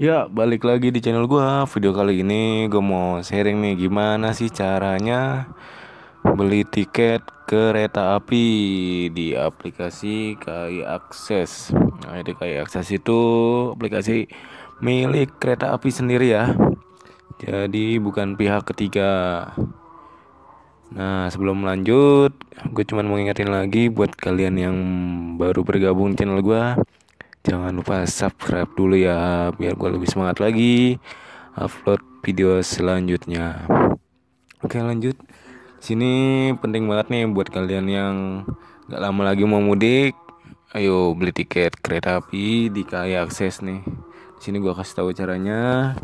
Ya balik lagi di channel gua. Video kali ini gue mau sharing nih Gimana sih caranya Beli tiket kereta api Di aplikasi KAI Akses Nah itu KAI Akses itu Aplikasi milik kereta api sendiri ya Jadi bukan pihak ketiga Nah sebelum lanjut Gue cuman mau ngingetin lagi Buat kalian yang baru bergabung channel gua jangan lupa subscribe dulu ya biar gue lebih semangat lagi upload video selanjutnya oke lanjut sini penting banget nih buat kalian yang gak lama lagi mau mudik ayo beli tiket kereta api di KAI Akses nih sini gue kasih tahu caranya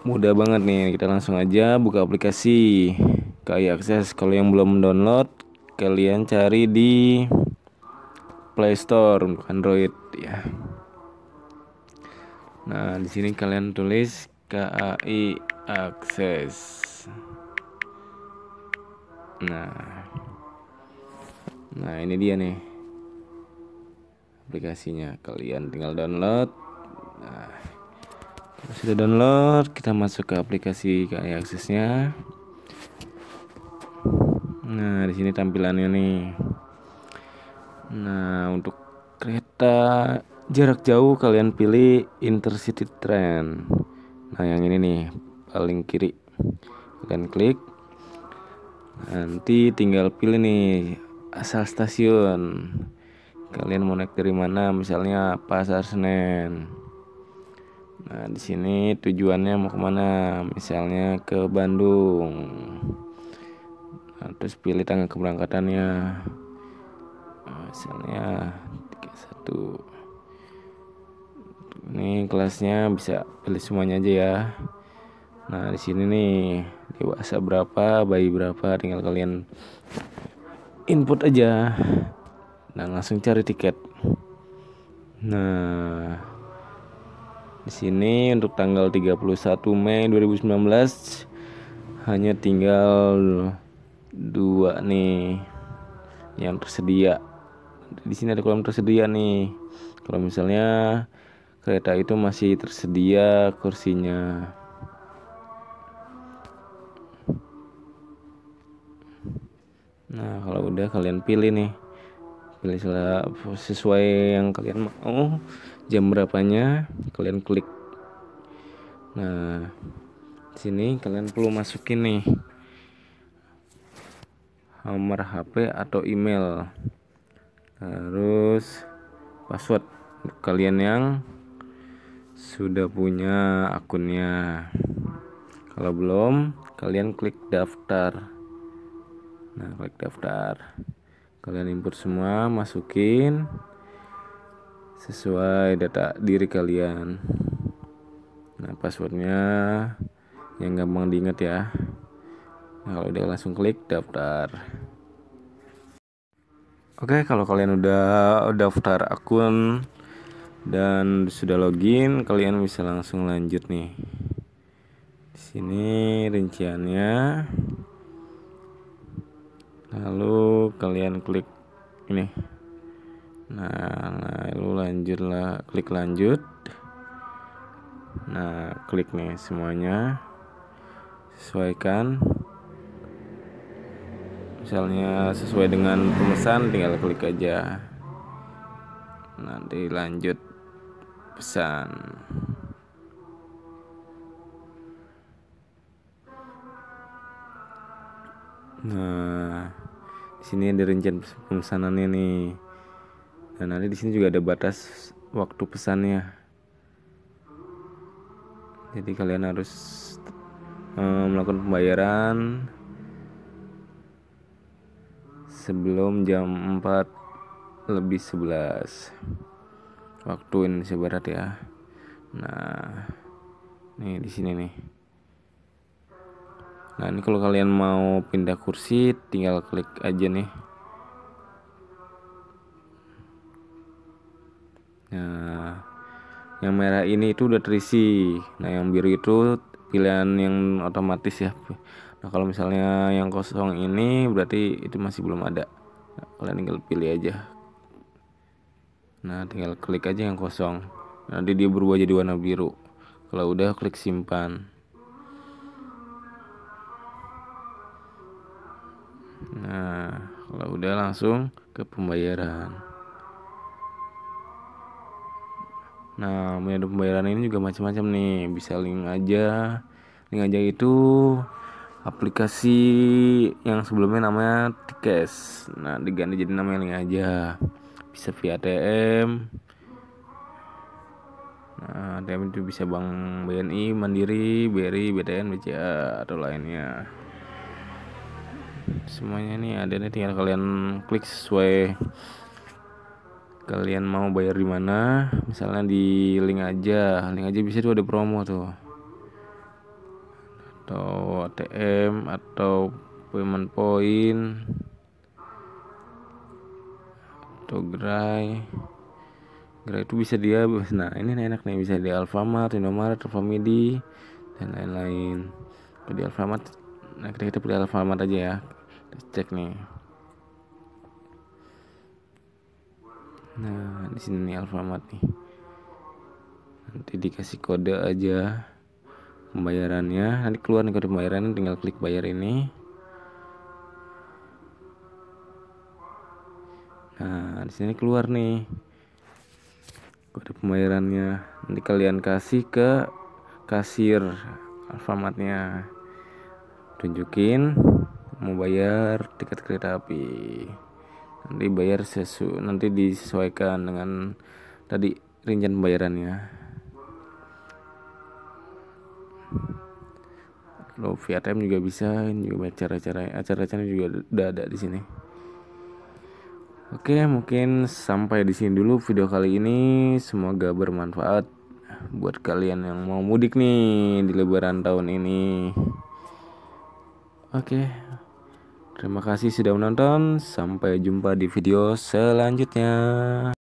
mudah banget nih kita langsung aja buka aplikasi KAI Akses kalau yang belum download kalian cari di Play Store untuk Android ya. Nah, di sini kalian tulis KAI Access. Nah. Nah, ini dia nih. Aplikasinya kalian tinggal download. Nah, kalau sudah download, kita masuk ke aplikasi KAI Access-nya. Nah, di sini tampilannya nih. Nah, untuk kereta jarak jauh kalian pilih intercity train. Nah, yang ini nih paling kiri. Kalian klik. Nanti tinggal pilih nih asal stasiun. Kalian mau naik dari mana? Misalnya Pasar Senen. Nah, di sini tujuannya mau kemana? Misalnya ke Bandung. Nah, terus pilih tanggal keberangkatannya hasilnya tiga satu. ini kelasnya bisa pilih semuanya aja ya nah di sini nih dewasa berapa bayi berapa tinggal kalian input aja dan nah, langsung cari tiket nah di sini untuk tanggal 31 Mei 2019 hanya tinggal dua nih yang tersedia di sini ada kolom tersedia nih. Kalau misalnya kereta itu masih tersedia kursinya. Nah, kalau udah kalian pilih nih. Pilih sesuai yang kalian mau, jam berapanya, kalian klik. Nah, sini kalian perlu masukin nih nomor HP atau email harus password kalian yang sudah punya akunnya kalau belum kalian klik daftar nah klik daftar kalian input semua masukin sesuai data diri kalian nah passwordnya yang gampang diingat ya nah, kalau udah langsung klik daftar Oke, okay, kalau kalian udah daftar akun dan sudah login, kalian bisa langsung lanjut nih. Di sini rinciannya. Lalu kalian klik ini. Nah, lalu lanjutlah klik lanjut. Nah, klik nih semuanya. Sesuaikan misalnya sesuai dengan pemesan tinggal klik aja nanti lanjut pesan nah di sini ada rincian pemesanannya nih dan nanti di sini juga ada batas waktu pesannya jadi kalian harus eh, melakukan pembayaran sebelum jam 4 lebih 11 waktu Indonesia Barat ya nah nih di sini nih nah ini kalau kalian mau pindah kursi tinggal klik aja nih nah yang merah ini itu udah terisi nah yang biru itu pilihan yang otomatis ya Nah kalau misalnya yang kosong ini berarti itu masih belum ada. Nah, kalian tinggal pilih aja. Nah tinggal klik aja yang kosong. Nanti dia berubah jadi warna biru. Kalau udah klik simpan. Nah kalau udah langsung ke pembayaran. Nah menu pembayaran ini juga macam-macam nih. Bisa link aja. Link aja itu aplikasi yang sebelumnya namanya Tikes. Nah, diganti jadi namanya ini aja. Bisa via ATM. Nah, ATM itu bisa Bank BNI, Mandiri, BRI, BTN, BCA atau lainnya. Semuanya ini ada nih tinggal kalian klik sesuai kalian mau bayar di mana misalnya di link aja link aja bisa tuh ada promo tuh atau ATM atau payment point atau gerai gerai itu bisa dia nah ini enak nih bisa di Alfamart, Indomaret, Alfamidi dan lain-lain di Alfamart nah kita, kita pilih Alfamart aja ya kita cek nih nah di sini nih Alfamart nih nanti dikasih kode aja pembayarannya nanti keluar nih kode pembayarannya tinggal klik bayar ini nah di sini keluar nih kode pembayarannya nanti kalian kasih ke kasir alfamatnya tunjukin mau bayar tiket kereta api nanti bayar sesu nanti disesuaikan dengan tadi rincian pembayarannya lo via juga bisa ini juga acara-acara acara-acara juga udah ada di sini Oke, mungkin sampai di sini dulu video kali ini. Semoga bermanfaat buat kalian yang mau mudik nih di lebaran tahun ini. Oke. Terima kasih sudah menonton. Sampai jumpa di video selanjutnya.